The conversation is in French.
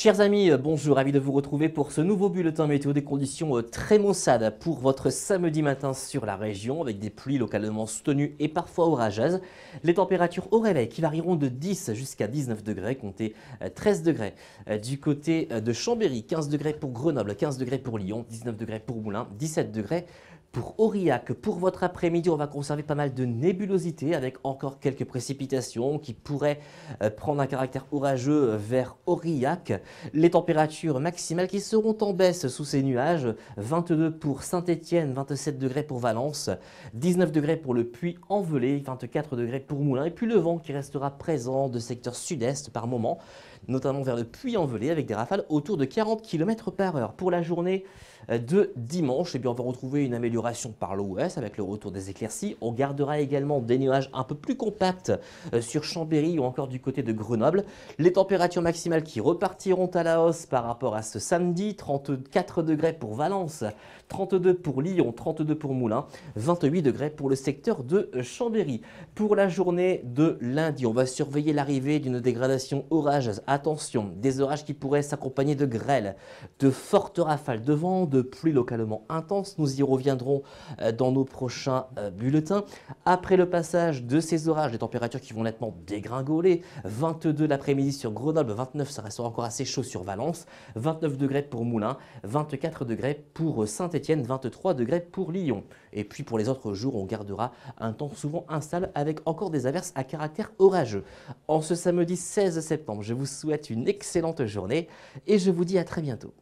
Chers amis, bonjour, ravi de vous retrouver pour ce nouveau bulletin météo des conditions euh, très maussades pour votre samedi matin sur la région avec des pluies localement soutenues et parfois orageuses. Les températures au réveil qui varieront de 10 jusqu'à 19 degrés, comptez 13 euh, degrés euh, du côté de Chambéry, 15 degrés pour Grenoble, 15 degrés pour Lyon, 19 degrés pour Moulins, 17 degrés pour Aurillac, pour votre après-midi, on va conserver pas mal de nébulosité avec encore quelques précipitations qui pourraient euh, prendre un caractère orageux euh, vers Aurillac. Les températures maximales qui seront en baisse sous ces nuages, 22 pour Saint-Étienne, 27 degrés pour Valence, 19 degrés pour le Puy-en-Velay, 24 degrés pour Moulins et puis le vent qui restera présent de secteur sud-est par moment, notamment vers le Puy-en-Velay avec des rafales autour de 40 km par heure. Pour la journée euh, de dimanche, et eh bien on va retrouver une amélioration par l'Ouest avec le retour des éclaircies. On gardera également des nuages un peu plus compacts euh, sur Chambéry ou encore du côté de Grenoble. Les températures maximales qui repartiront à la hausse par rapport à ce samedi. 34 degrés pour Valence, 32 pour Lyon, 32 pour Moulins, 28 degrés pour le secteur de Chambéry. Pour la journée de lundi, on va surveiller l'arrivée d'une dégradation orageuse. Attention, des orages qui pourraient s'accompagner de grêles, de fortes rafales de vent, de pluies localement intense. Nous y reviendrons euh, dans nos prochains euh, bulletins. Après le passage de ces orages, les températures qui vont nettement dégringoler. 22 l'après-midi sur Grenoble, 29 ça restera encore assez chaud sur Valence, 29 degrés pour Moulins, 24 degrés pour Saint-Étienne, 23 degrés pour Lyon. Et puis pour les autres jours, on gardera un temps souvent instable avec encore des averses à caractère orageux. En ce samedi 16 septembre, je vous souhaite une excellente journée et je vous dis à très bientôt.